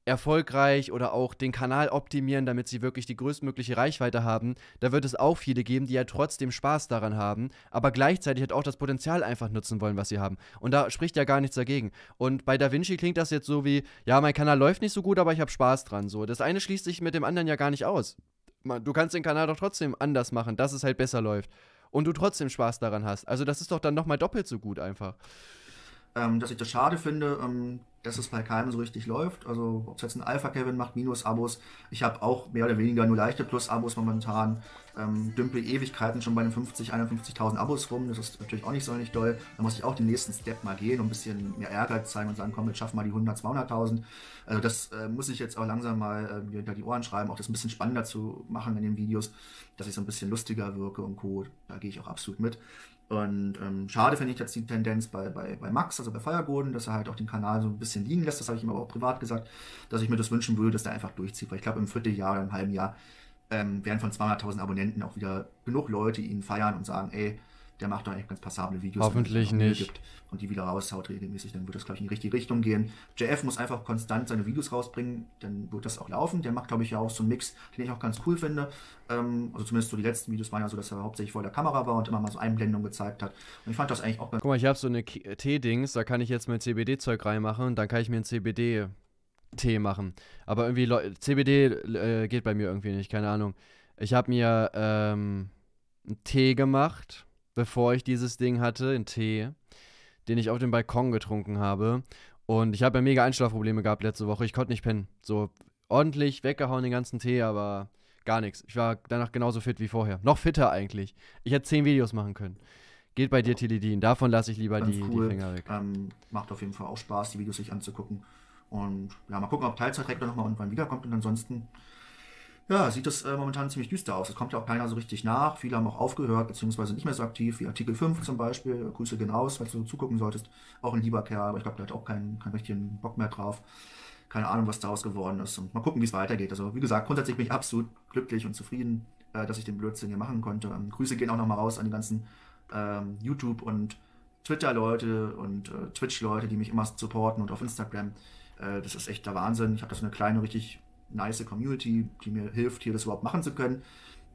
erfolgreich oder auch den Kanal optimieren, damit sie wirklich die größtmögliche Reichweite haben, da wird es auch viele geben, die ja trotzdem Spaß daran haben, aber gleichzeitig halt auch das Potenzial einfach nutzen wollen, was sie haben. Und da spricht ja gar nichts dagegen. Und bei Da Vinci klingt das jetzt so wie, ja, mein Kanal läuft nicht so gut, aber ich habe Spaß dran. So, das eine schließt sich mit dem anderen ja gar nicht aus. Du kannst den Kanal doch trotzdem anders machen, dass es halt besser läuft und du trotzdem Spaß daran hast. Also das ist doch dann nochmal doppelt so gut einfach. Ähm, dass ich das schade finde, ähm, dass es bei keinem so richtig läuft. Also, ob es jetzt ein Alpha-Kevin macht, Minus-Abos. Ich habe auch mehr oder weniger nur leichte Plus-Abos momentan. Ähm, dümpel Ewigkeiten schon bei den 50, 51.000 Abos rum. Das ist natürlich auch nicht so nicht doll. Da muss ich auch den nächsten Step mal gehen und ein bisschen mehr Ehrgeiz zeigen und sagen, komm, jetzt schaffen wir die 100, 200.000. Also, das äh, muss ich jetzt auch langsam mal äh, hinter die Ohren schreiben, auch das ein bisschen spannender zu machen in den Videos, dass ich so ein bisschen lustiger wirke und Co. Da gehe ich auch absolut mit. Und ähm, schade finde ich jetzt die Tendenz bei, bei, bei Max, also bei Feiergoden, dass er halt auch den Kanal so ein bisschen liegen lässt. Das habe ich ihm aber auch privat gesagt, dass ich mir das wünschen würde, dass der einfach durchzieht. Weil ich glaube, im Vierteljahr, im halben Jahr ähm, werden von 200.000 Abonnenten auch wieder genug Leute ihn feiern und sagen, ey, der macht doch echt ganz passable Videos. Hoffentlich nicht. und die wieder raushaut regelmäßig, dann wird das, glaube ich, in die richtige Richtung gehen. JF muss einfach konstant seine Videos rausbringen, dann wird das auch laufen. Der macht, glaube ich, ja auch so einen Mix, den ich auch ganz cool finde. Ähm, also zumindest so die letzten Videos waren ja so, dass er hauptsächlich vor der Kamera war und immer mal so Einblendungen gezeigt hat. Und ich fand das eigentlich auch ganz Guck mal, ich habe so eine Tee-Dings, da kann ich jetzt mein CBD-Zeug reinmachen und dann kann ich mir ein CBD. Tee machen. Aber irgendwie Le CBD äh, geht bei mir irgendwie nicht, keine Ahnung. Ich habe mir ähm, einen Tee gemacht bevor ich dieses Ding hatte, einen Tee, den ich auf dem Balkon getrunken habe. Und ich habe ja mega Einschlafprobleme gehabt letzte Woche. Ich konnte nicht pennen. So ordentlich weggehauen den ganzen Tee, aber gar nichts. Ich war danach genauso fit wie vorher. Noch fitter eigentlich. Ich hätte zehn Videos machen können. Geht bei dir, Tilidin. Davon lasse ich lieber die, cool. die, Finger weg. Ähm, macht auf jeden Fall auch Spaß, die Videos sich anzugucken. Und ja, mal gucken, ob Teilzeitrektor nochmal irgendwann wiederkommt. Und ansonsten ja, sieht das äh, momentan ziemlich düster aus. Es kommt ja auch keiner so richtig nach. Viele haben auch aufgehört, beziehungsweise nicht mehr so aktiv, wie Artikel 5 zum Beispiel. Grüße gehen raus, falls du zugucken solltest. Auch ein lieber Kerl, aber ich glaube, der hat auch keinen, keinen richtigen Bock mehr drauf. Keine Ahnung, was daraus geworden ist. Und mal gucken, wie es weitergeht. Also, wie gesagt, grundsätzlich bin ich absolut glücklich und zufrieden, äh, dass ich den Blödsinn hier machen konnte. Ähm, Grüße gehen auch nochmal raus an die ganzen ähm, YouTube- und Twitter-Leute und äh, Twitch-Leute, die mich immer supporten und auf Instagram. Äh, das ist echt der Wahnsinn. Ich habe da so eine kleine, richtig nice Community, die mir hilft, hier das überhaupt machen zu können.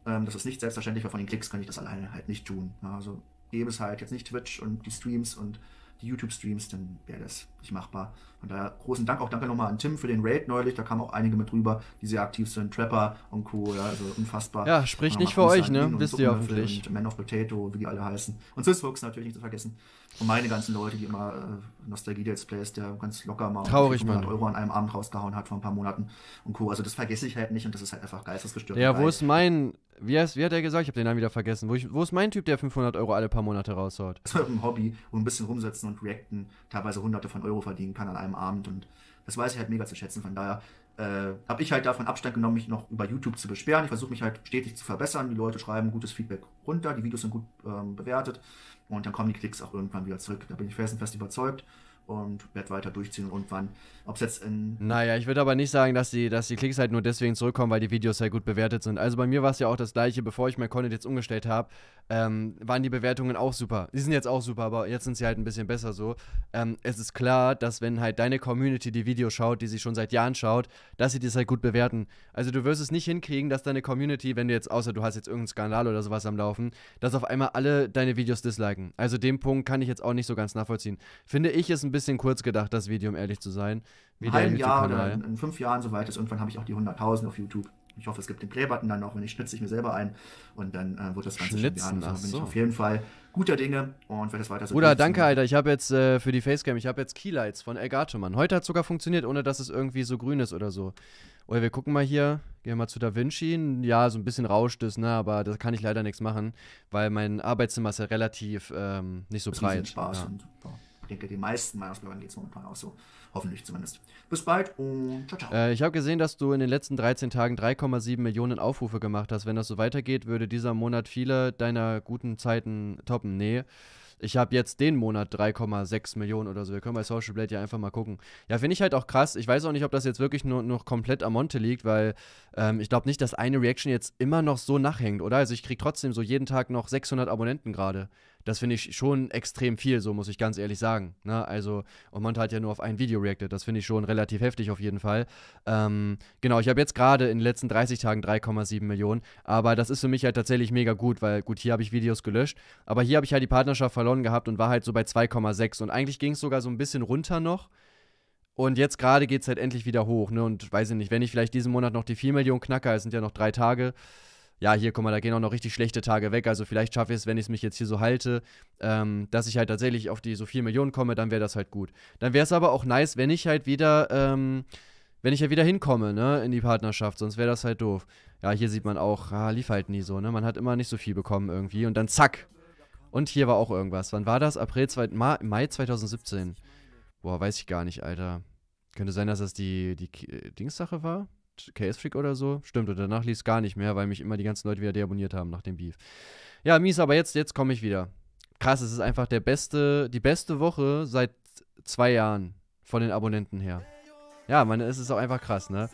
Ähm, das ist nicht selbstverständlich, weil von den Klicks kann ich das alleine halt nicht tun. Ja, also gäbe es halt jetzt nicht Twitch und die Streams und die YouTube-Streams, dann wäre das nicht machbar. Und da großen Dank, auch danke nochmal an Tim für den Raid neulich. Da kamen auch einige mit drüber, die sehr aktiv sind. Trapper und Co. Ja, also unfassbar. Ja, sprich nicht für euch, ne? Wisst ihr hoffentlich. Man of Potato, wie die alle heißen. Und Swisswux natürlich nicht zu vergessen. Und meine ganzen Leute, die immer äh, Nostalgie-Displays, der ganz locker mal Traurig, 500 Euro an einem Abend rausgehauen hat vor ein paar Monaten und Co. Also das vergesse ich halt nicht und das ist halt einfach geistesgestört. Ja, wo ist mein wie, heißt, wie, hat er gesagt? Ich habe den Namen wieder vergessen. Wo, ich, wo, ist mein Typ, der 500 Euro alle paar Monate raushaut? *laughs* Das ist ein Hobby, wo ein bisschen rumsetzen und reacten, teilweise hunderte von Euro verdienen kann an einem am Abend und das weiß ich halt mega zu schätzen. Von daher äh, habe ich halt davon Abstand genommen, mich noch über YouTube zu besperren. Ich versuche mich halt stetig zu verbessern. Die Leute schreiben gutes Feedback runter, die Videos sind gut ähm, bewertet und dann kommen die Klicks auch irgendwann wieder zurück. Da bin ich felsenfest überzeugt und werde weiter durchziehen und wann. Ob es jetzt in. Naja, ich würde aber nicht sagen, dass die, dass die Klicks halt nur deswegen zurückkommen, weil die Videos halt gut bewertet sind. Also bei mir war es ja auch das gleiche, bevor ich mein Content jetzt umgestellt habe, ähm, waren die Bewertungen auch super. Die sind jetzt auch super, aber jetzt sind sie halt ein bisschen besser so. Ähm, es ist klar, dass wenn halt deine Community die Videos schaut, die sie schon seit Jahren schaut, dass sie das halt gut bewerten. Also du wirst es nicht hinkriegen, dass deine Community, wenn du jetzt, außer du hast jetzt irgendeinen Skandal oder sowas am Laufen, dass auf einmal alle deine Videos disliken. Also den Punkt kann ich jetzt auch nicht so ganz nachvollziehen. Finde ich es ein bisschen kurz gedacht, das Video, um ehrlich zu sein. Wie ein halben Jahr oder in fünf Jahren soweit ist. Irgendwann habe ich auch die 100.000 auf YouTube. Ich hoffe, es gibt den Play-Button dann noch. Wenn ich schnitze ich mir selber ein. Und dann äh, wird das Ganze Schnitzen, schon also, bin so. ich auf jeden Fall guter Dinge und werde das weiter so Oder danke, Alter. Ich habe jetzt äh, für die Facecam, ich habe jetzt Keylights von Elgato, Mann. Heute hat es sogar funktioniert, ohne dass es irgendwie so grün ist oder so. Oder oh wir gucken mal hier, gehen wir mal zu Da Vinci. Ja, so ein bisschen rauscht es, ne, aber da kann ich leider nichts machen, weil mein Arbeitszimmer ist ja relativ ähm, nicht so breit. Spaß ja. und super ich denke, den meisten Meinungsbürgern geht es momentan auch so. Hoffentlich zumindest. Bis bald und ciao, ciao. Äh, ich habe gesehen, dass du in den letzten 13 Tagen 3,7 Millionen Aufrufe gemacht hast. Wenn das so weitergeht, würde dieser Monat viele deiner guten Zeiten toppen. Nee. Ich habe jetzt den Monat 3,6 Millionen oder so. Wir können bei Social Blade ja einfach mal gucken. Ja, finde ich halt auch krass. Ich weiß auch nicht, ob das jetzt wirklich nur noch komplett am Monte liegt, weil ähm, ich glaube nicht, dass eine Reaction jetzt immer noch so nachhängt, oder? Also ich kriege trotzdem so jeden Tag noch 600 Abonnenten gerade. Das finde ich schon extrem viel, so muss ich ganz ehrlich sagen. Ne? Also, und man hat ja nur auf ein Video reacted. Das finde ich schon relativ heftig auf jeden Fall. Ähm, genau, ich habe jetzt gerade in den letzten 30 Tagen 3,7 Millionen. Aber das ist für mich halt tatsächlich mega gut, weil gut, hier habe ich Videos gelöscht. Aber hier habe ich halt die Partnerschaft verloren gehabt und war halt so bei 2,6. Und eigentlich ging es sogar so ein bisschen runter noch. Und jetzt gerade geht es halt endlich wieder hoch. Ne? Und weiß ich nicht, wenn ich vielleicht diesen Monat noch die 4 Millionen knacke, es sind ja noch drei Tage ja, hier, guck mal, da gehen auch noch richtig schlechte Tage weg. Also vielleicht schaffe ich es, wenn ich es mich jetzt hier so halte, ähm, dass ich halt tatsächlich auf die so 4 Millionen komme, dann wäre das halt gut. Dann wäre es aber auch nice, wenn ich halt wieder, ähm, wenn ich ja halt wieder hinkomme, ne, in die Partnerschaft, sonst wäre das halt doof. Ja, hier sieht man auch, ah, lief halt nie so, ne? Man hat immer nicht so viel bekommen irgendwie und dann zack. Und hier war auch irgendwas. Wann war das? April, zwei, Ma Mai 2017. Boah, weiß ich gar nicht, Alter. Könnte sein, dass das die, die Dingssache war? KS Freak oder so. Stimmt, und danach lief es gar nicht mehr, weil mich immer die ganzen Leute wieder deabonniert haben nach dem Beef. Ja, mies, aber jetzt, jetzt komme ich wieder. Krass, es ist einfach der beste, die beste Woche seit zwei Jahren von den Abonnenten her. Ja, man, es ist auch einfach krass, ne?